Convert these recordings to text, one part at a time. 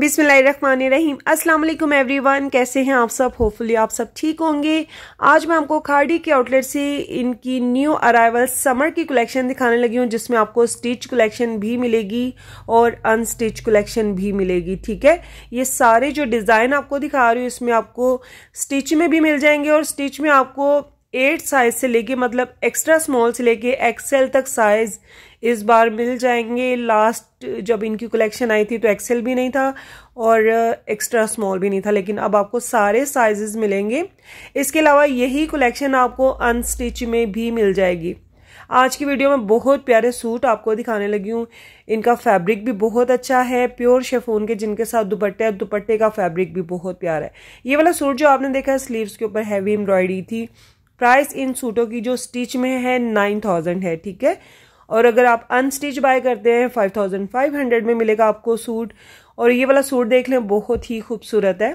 बिसमीम अस्सलाम वालेकुम वन कैसे हैं आप सब होपफुली आप सब ठीक होंगे आज मैं आपको खाड़ी के आउटलेट से इनकी न्यू अराइवल समर की कलेक्शन दिखाने लगी हूँ जिसमें आपको स्टिच कलेक्शन भी मिलेगी और अनस्टिच कलेक्शन भी मिलेगी ठीक है ये सारे जो डिज़ाइन आपको दिखा रही हूँ इसमें आपको स्टिच में भी मिल जाएंगे और स्टिच में आपको एट साइज से लेके मतलब एक्स्ट्रा स्मॉल से लेके एक्सएल तक साइज़ इस बार मिल जाएंगे लास्ट जब इनकी कलेक्शन आई थी तो एक्सेल भी नहीं था और एक्स्ट्रा uh, स्मॉल भी नहीं था लेकिन अब आपको सारे साइजेस मिलेंगे इसके अलावा यही कलेक्शन आपको अनस्टिच में भी मिल जाएगी आज की वीडियो में बहुत प्यारे सूट आपको दिखाने लगी हूँ इनका फैब्रिक भी बहुत अच्छा है प्योर शेफोन के जिनके साथ दुपट्टे और दुपट्टे का फैब्रिक भी बहुत प्यारा है ये वाला सूट जो आपने देखा है स्लीव्स के ऊपर हैवी एम्ब्रॉयडरी थी प्राइस इन सूटों की जो स्टिच में है नाइन थाउजेंड है ठीक है और अगर आप अनस्टिच बाय करते हैं फाइव थाउजेंड फाइव हंड्रेड में मिलेगा आपको सूट और ये वाला सूट देख लें बहुत ही खूबसूरत है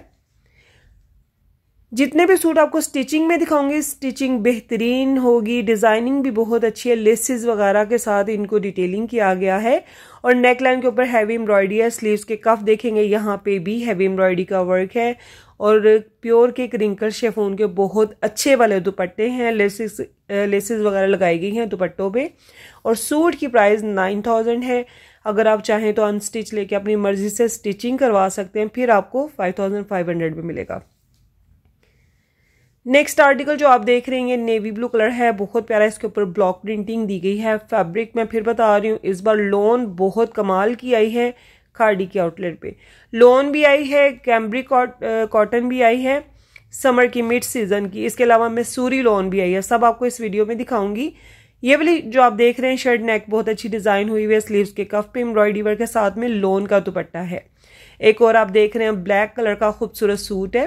जितने भी सूट आपको स्टिचिंग में दिखाऊंगी स्टिचिंग बेहतरीन होगी डिज़ाइनिंग भी बहुत अच्छी है लेसेस वगैरह के साथ इनको डिटेलिंग किया गया है और नेक लाइन के ऊपर हैवी एम्ब्रॉयडरी है स्लीव्स के कफ देखेंगे यहाँ पे भी हैवी एम्ब्रॉयडरी का वर्क है और प्योर के एक रिंकल शेफोन के बहुत अच्छे वाले दुपट्टे हैं लेसिस लेसिस वगैरह लगाई गई हैं दुपट्टों पे और सूट की प्राइस नाइन थाउजेंड है अगर आप चाहें तो अनस्टिच लेके अपनी मर्जी से स्टिचिंग करवा सकते हैं फिर आपको फाइव थाउजेंड फाइव हंड्रेड में मिलेगा नेक्स्ट आर्टिकल जो आप देख रहे हैं ये नेवी ब्लू कलर है बहुत प्यारा इसके ऊपर ब्लॉक प्रिंटिंग दी गई है फैब्रिक मैं फिर बता रही हूँ इस बार लोन बहुत कमाल की आई है खाड़ी के आउटलेट पे लोन भी आई है कैम्ब्री कॉटन भी आई है समर की मिड सीजन की इसके अलावा मैं सूरी लोन भी आई है सब आपको इस वीडियो में दिखाऊंगी ये वाली जो आप देख रहे हैं शर्ट नेक बहुत अच्छी डिजाइन हुई हुई है स्लीव्स के कफ पे एम्ब्रॉयडरी वर्क के साथ में लोन का दुपट्टा है एक और आप देख रहे हैं ब्लैक कलर का खूबसूरत सूट है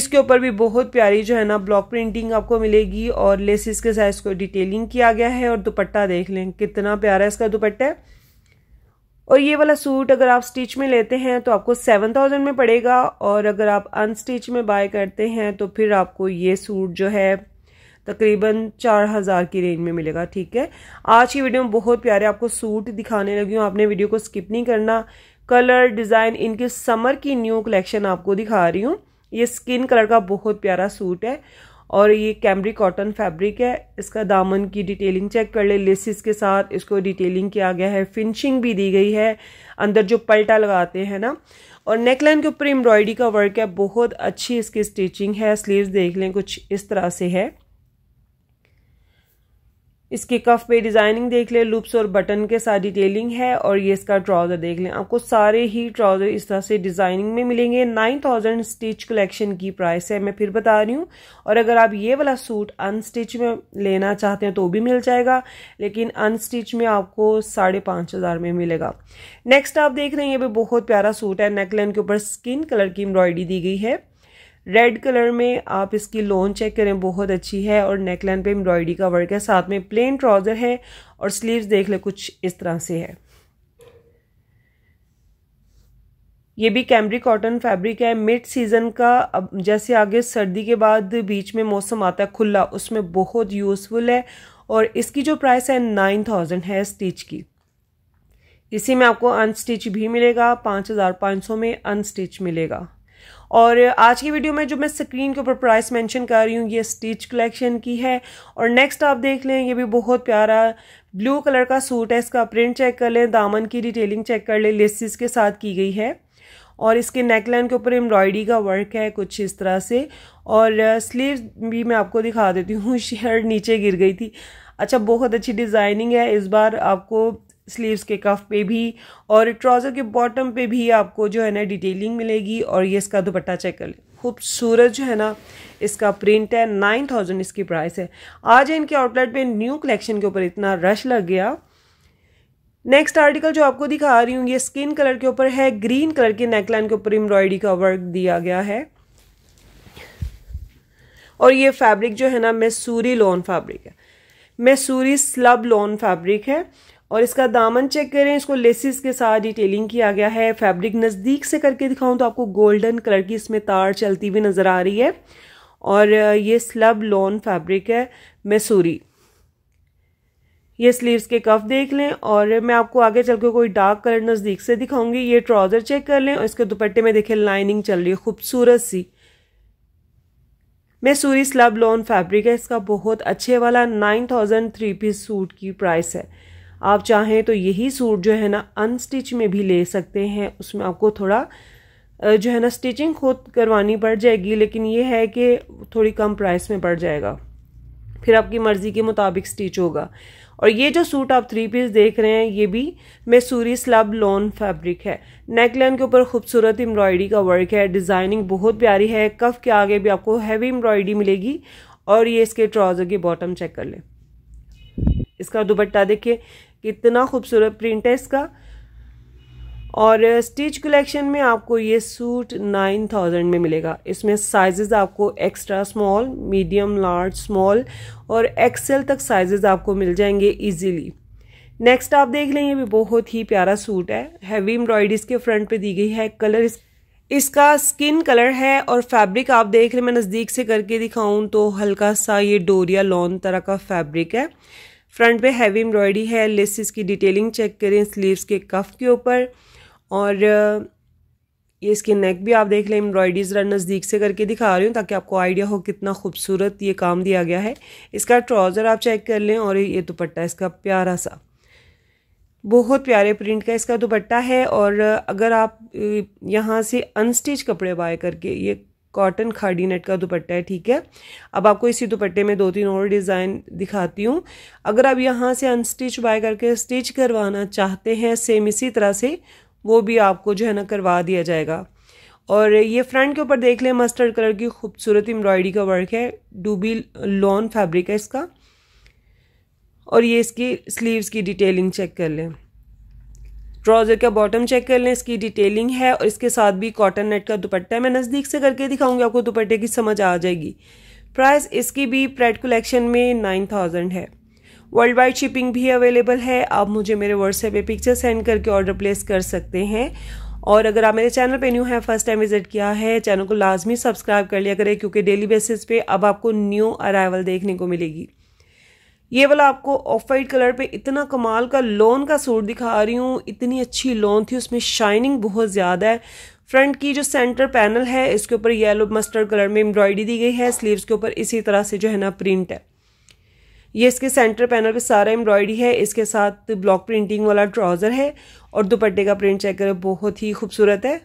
इसके ऊपर भी बहुत प्यारी जो है ना ब्लॉक प्रिंटिंग आपको मिलेगी और लेसिस के साथ इसको डिटेलिंग किया गया है और दुपट्टा देख लें कितना प्यारा इसका दुपट्टा है और ये वाला सूट अगर आप स्टिच में लेते हैं तो आपको सेवन थाउजेंड में पड़ेगा और अगर आप अनस्टिच में बाय करते हैं तो फिर आपको ये सूट जो है तकरीबन चार हज़ार की रेंज में मिलेगा ठीक है आज की वीडियो में बहुत प्यारे आपको सूट दिखाने लगी हूँ आपने वीडियो को स्किप नहीं करना कलर डिज़ाइन इनके समर की न्यू कलेक्शन आपको दिखा रही हूँ ये स्किन कलर का बहुत प्यारा सूट है और ये कैमरी कॉटन फैब्रिक है इसका दामन की डिटेलिंग चेक कर ले लेसिस के साथ इसको डिटेलिंग किया गया है फिनिशिंग भी दी गई है अंदर जो पलटा लगाते हैं ना और नेकलाइन के ऊपर एम्ब्रॉयडरी का वर्क है बहुत अच्छी इसकी स्टिचिंग है स्लीव्स देख लें कुछ इस तरह से है इसके कफ पे डिज़ाइनिंग देख लें लुप्स और बटन के साथ डिटेलिंग है और ये इसका ट्राउज़र देख लें आपको सारे ही ट्राउज़र इस तरह से डिज़ाइनिंग में मिलेंगे नाइन थाउजेंड स्टिच कलेक्शन की प्राइस है मैं फिर बता रही हूँ और अगर आप ये वाला सूट अनस्टिच में लेना चाहते हैं तो भी मिल जाएगा लेकिन अनस्टिच में आपको साढ़े पाँच हज़ार में मिलेगा नेक्स्ट आप देख रहे हैं ये भी बहुत प्यारा सूट है नेकलैन के ऊपर स्किन कलर की एम्ब्रॉयडरी दी गई है रेड कलर में आप इसकी लोन चेक करें बहुत अच्छी है और नेकलाइन पे एम्ब्रॉयडरी का वर्क है साथ में प्लेन ट्राउज़र है और स्लीव्स देख लें कुछ इस तरह से है ये भी कैमरी कॉटन फैब्रिक है मिड सीज़न का अब जैसे आगे सर्दी के बाद बीच में मौसम आता है खुला उसमें बहुत यूज़फुल है और इसकी जो प्राइस है नाइन थाउजेंड है स्टिच की इसी में आपको अनस्टिच भी मिलेगा पाँच हज़ार पाँच सौ में अनस्टिच मिलेगा और आज की वीडियो में जो मैं स्क्रीन के ऊपर प्राइस मेंशन कर रही हूँ ये स्टिच कलेक्शन की है और नेक्स्ट आप देख लें ये भी बहुत प्यारा ब्लू कलर का सूट है इसका प्रिंट चेक कर लें दामन की डिटेलिंग चेक कर लें लेसिस के साथ की गई है और इसके नेकलाइन के ऊपर एम्ब्रॉयडरी का वर्क है कुछ इस तरह से और स्लीव भी मैं आपको दिखा देती हूँ शर्ट नीचे गिर गई थी अच्छा बहुत अच्छी डिज़ाइनिंग है इस बार आपको स्लीव्स के कफ पे भी और ट्राउज़र के बॉटम पे भी आपको जो है ना डिटेलिंग मिलेगी और ये इसका दुपट्टा चेक कर ले खूबसूरत जो है ना इसका प्रिंट है नाइन थाउजेंड इसकी प्राइस है आज इनके आउटलेट पे न्यू कलेक्शन के ऊपर इतना रश लग गया नेक्स्ट आर्टिकल जो आपको दिखा रही हूँ ये स्किन कलर के ऊपर है ग्रीन कलर के नेकलाइन के ऊपर एम्ब्रॉयडरी का वर्क दिया गया है और ये फैब्रिक जो है ना मैसूरी लोन फैब्रिक है मैसूरी स्लब लोन फैब्रिक है और इसका दामन चेक करें इसको लेसिस के साथ डिटेलिंग किया गया है फैब्रिक नज़दीक से करके दिखाऊं तो आपको गोल्डन कलर की इसमें तार चलती हुई नज़र आ रही है और ये स्लब लॉन फैब्रिक है मैसूरी ये स्लीव्स के कफ देख लें और मैं आपको आगे चल के कोई डार्क कलर नज़दीक से दिखाऊंगी ये ट्राउज़र चेक कर लें और इसके दुपट्टे में देखें लाइनिंग चल रही है खूबसूरत सी मैसूरी स्लब लॉन फैब्रिक है इसका बहुत अच्छे वाला nine thousand three piece suit की प्राइस है आप चाहें तो यही सूट जो है ना अनस्टिच में भी ले सकते हैं उसमें आपको थोड़ा जो है ना स्टिचिंग खुद करवानी पड़ जाएगी लेकिन ये है कि थोड़ी कम प्राइस में पड़ जाएगा फिर आपकी मर्ज़ी के मुताबिक स्टिच होगा और ये जो सूट आप थ्री पीस देख रहे हैं ये भी मैसूरी स्लब लॉन फैब्रिक है नेकलाइन के ऊपर खूबसूरत एम्ब्रॉयडरी का वर्क है डिज़ाइनिंग बहुत प्यारी है कफ के आगे भी आपको हैवी एम्ब्रॉयडरी मिलेगी और ये इसके ट्राउज़र की बॉटम चेक कर लें इसका दुपट्टा देखिए कितना खूबसूरत प्रिंट है इसका और स्टिच कलेक्शन में आपको ये सूट नाइन थाउजेंड में मिलेगा इसमें साइजेस आपको extra small medium large small और एक्सेल तक साइजेस आपको मिल जाएंगे इजीली नेक्स्ट आप देख लें ये भी बहुत ही प्यारा सूट है हैवी एम्ब्रॉयडरी इसके फ्रंट पे दी गई है कलर इस, इसका स्किन कलर है और फैब्रिक आप देख रहे हैं मैं नज़दीक से करके दिखाऊं तो हल्का सा ये डोरिया लॉन तरह का फैब्रिक है फ्रंट पे हैवी एम्ब्रॉयडरी है लेसिस की डिटेलिंग चेक करें स्लीव्स के कफ के ऊपर और ये इसके नेक भी आप देख लें एम्ब्रॉयडरी ज़रा नज़दीक से करके दिखा रही हूँ ताकि आपको आइडिया हो कितना खूबसूरत ये काम दिया गया है इसका ट्राउज़र आप चेक कर लें और ये दुपट्टा इसका प्यारा सा बहुत प्यारे प्रिंट का इसका दुपट्टा है और अगर आप यहाँ से अनस्टिच कपड़े बाय करके ये कॉटन खाड़ी नेट का दुपट्टा है ठीक है अब आपको इसी दुपट्टे में दो तीन और डिज़ाइन दिखाती हूँ अगर आप यहाँ से अनस्टिच बाय करके स्टिच करवाना चाहते हैं सेम इसी तरह से वो भी आपको जो है ना करवा दिया जाएगा और ये फ्रंट के ऊपर देख लें मस्टर्ड कलर की खूबसूरत एम्ब्रॉयडरी का वर्क है डूबी लॉन फैब्रिक है इसका और ये इसकी स्लीव्स की डिटेलिंग चेक कर लें ट्राउज़र का बॉटम चेक कर लें इसकी डिटेलिंग है और इसके साथ भी कॉटन नेट का दुपट्टा है मैं नज़दीक से करके दिखाऊंगी आपको दुपट्टे की समझ आ जाएगी प्राइस इसकी भी प्रेड कलेक्शन में नाइन थाउजेंड है वर्ल्ड वाइड शिपिंग भी अवेलेबल है आप मुझे मेरे व्हाट्सएप पे पिक्चर सेंड करके ऑर्डर प्लेस कर सकते हैं और अगर आप मेरे चैनल पे न्यू हैं फर्स्ट टाइम विजिट किया है चैनल को लाजमी सब्सक्राइब कर लिया करें क्योंकि डेली बेसिस पे अब आपको न्यू अराइवल देखने को मिलेगी ये वाला आपको ऑफ वाइट कलर पे इतना कमाल का लोन का सूट दिखा रही हूँ इतनी अच्छी लोन थी उसमें शाइनिंग बहुत ज़्यादा है फ्रंट की जो सेंटर पैनल है इसके ऊपर येलो मस्टर्ड कलर में एम्ब्रॉयडरी दी गई है स्लीव्स के ऊपर इसी तरह से जो है ना प्रिंट है ये इसके सेंटर पैनल पे सारा एम्ब्रॉयडरी है इसके साथ ब्लॉक प्रिंटिंग वाला ट्राउज़र है और दुपट्टे का प्रिंट चेक करें बहुत ही खूबसूरत है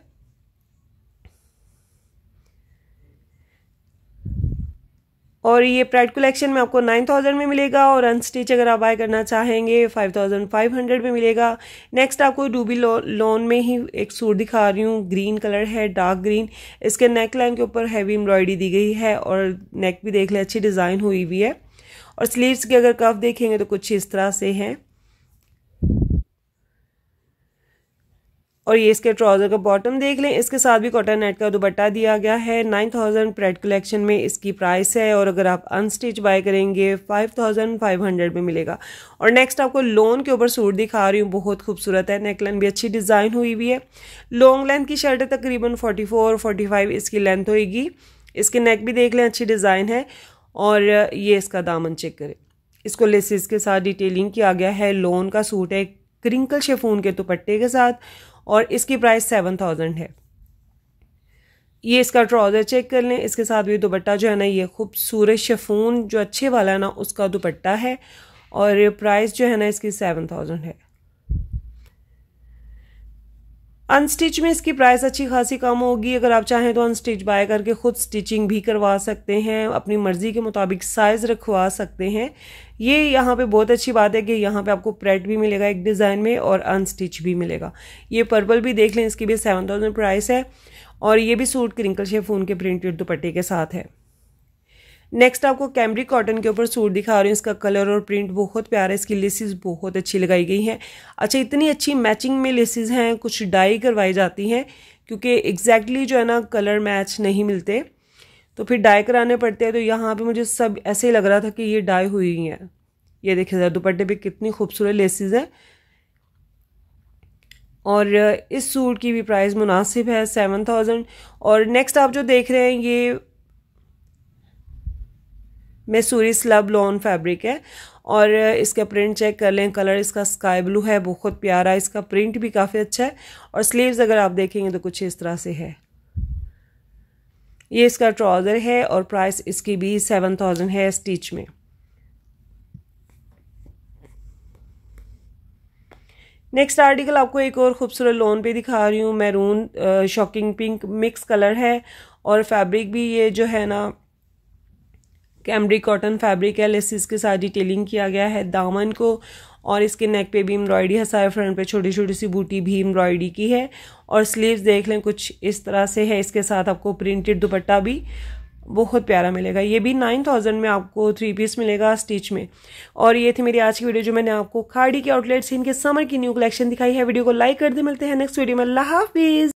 और ये प्राइड कलेक्शन में आपको नाइन थाउजेंड में मिलेगा और अनस्टिच अगर आप बाय करना चाहेंगे फाइव थाउजेंड फाइव हंड्रेड में मिलेगा नेक्स्ट आपको डूबी लो, में ही एक सूट दिखा रही हूँ ग्रीन कलर है डार्क ग्रीन इसके नेक लाइन के ऊपर हैवी एम्ब्रॉयडरी दी गई है और नेक भी देख लें अच्छी डिज़ाइन हुई हुई है और स्लीव्स की अगर कफ देखेंगे तो कुछ इस तरह से हैं और ये इसके ट्राउज़र का बॉटम देख लें इसके साथ भी कॉटन नेट का दुपट्टा दिया गया है नाइन थाउजेंड प्रेड कलेक्शन में इसकी प्राइस है और अगर आप अनस्टिच बाय करेंगे फाइव थाउजेंड फाइव हंड्रेड में मिलेगा और नेक्स्ट आपको लोन के ऊपर सूट दिखा रही हूँ बहुत खूबसूरत है नेकलाइन भी अच्छी डिज़ाइन हुई हुई है लॉन्ग लेंथ की शर्ट है तकरीबन फोर्टी फोर फोर्टी फाइव इसकी लेंथ होगी इसके नेक भी देख लें अच्छी डिज़ाइन है और ये इसका दामन चेक करें इसको लेसिस के साथ डिटेलिंग किया गया है लोन का सूट है क्रिंकल शेफून के दुपट्टे के साथ और इसकी प्राइस सेवन थाउजेंड है ये इसका ट्राउज़र चेक कर लें इसके साथ भी दुपट्टा जो है ना ये खूबसूरत शफून जो अच्छे वाला है ना उसका दुपट्टा है और प्राइस जो है ना इसकी सेवन थाउजेंड है अनस्टिच में इसकी प्राइस अच्छी खासी कम होगी अगर आप चाहें तो अनस्टिच बाय करके ख़ुद स्टिचिंग भी करवा सकते हैं अपनी मर्ज़ी के मुताबिक साइज़ रखवा सकते हैं ये यहाँ पे बहुत अच्छी बात है कि यहाँ पे आपको प्रेट भी मिलेगा एक डिज़ाइन में और अनस्टिच भी मिलेगा ये पर्पल भी देख लें इसकी भी सेवन थाउजेंड प्राइस है और ये भी सूट क्रिंकल शेफ के प्रिंटेड दुपट्टे के साथ है नेक्स्ट आपको कैमरी कॉटन के ऊपर सूट दिखा रही हूँ इसका कलर और प्रिंट बहुत प्यारा है इसकी लेसिस बहुत अच्छी लगाई गई हैं अच्छा इतनी अच्छी मैचिंग में लेसिस हैं कुछ डाई करवाई जाती हैं क्योंकि एग्जैक्टली exactly जो है ना कलर मैच नहीं मिलते तो फिर डाई कराने पड़ते हैं तो यहाँ पर मुझे सब ऐसे ही लग रहा था कि ये डाई हुई हैं ये देखिए ज़रा दुपट्टे पर कितनी खूबसूरत लेसिस हैं और इस सूट की भी प्राइस मुनासिब है सेवन थाउजेंड और नेक्स्ट आप जो देख रहे हैं ये मैसूरी स्लब लॉन फैब्रिक है और इसका प्रिंट चेक कर लें कलर इसका स्काई ब्लू है बहुत प्यारा इसका प्रिंट भी काफ़ी अच्छा है और स्लीव्स अगर आप देखेंगे तो कुछ इस तरह से है ये इसका ट्राउज़र है और प्राइस इसकी भी सेवन थाउजेंड है स्टिच में नेक्स्ट आर्टिकल आपको एक और खूबसूरत लोन पे दिखा रही हूँ maroon shocking pink mix colour है और फैब्रिक भी ये जो है ना कैमरी कॉटन फैब्रिक है लेसिस के साथ डिटेलिंग किया गया है दामन को और इसके नेक पे भी एम्ब्रॉयडरी है सारे फ्रंट पे छोटी छोटी सी बूटी भी एम्ब्रॉयडरी की है और स्लीव्स देख लें कुछ इस तरह से है इसके साथ आपको प्रिंटेड दुपट्टा भी बहुत प्यारा मिलेगा ये भी नाइन थाउजेंड में आपको थ्री पीस मिलेगा स्टिच में और ये थी मेरी आज की वीडियो जो मैंने आपको खाड़ी के आउटलेट से इनके समर की न्यू कलेक्शन दिखाई है वीडियो को लाइक कर दे मिलते हैं नेक्स्ट वीडियो में अल्लाह हाफिज़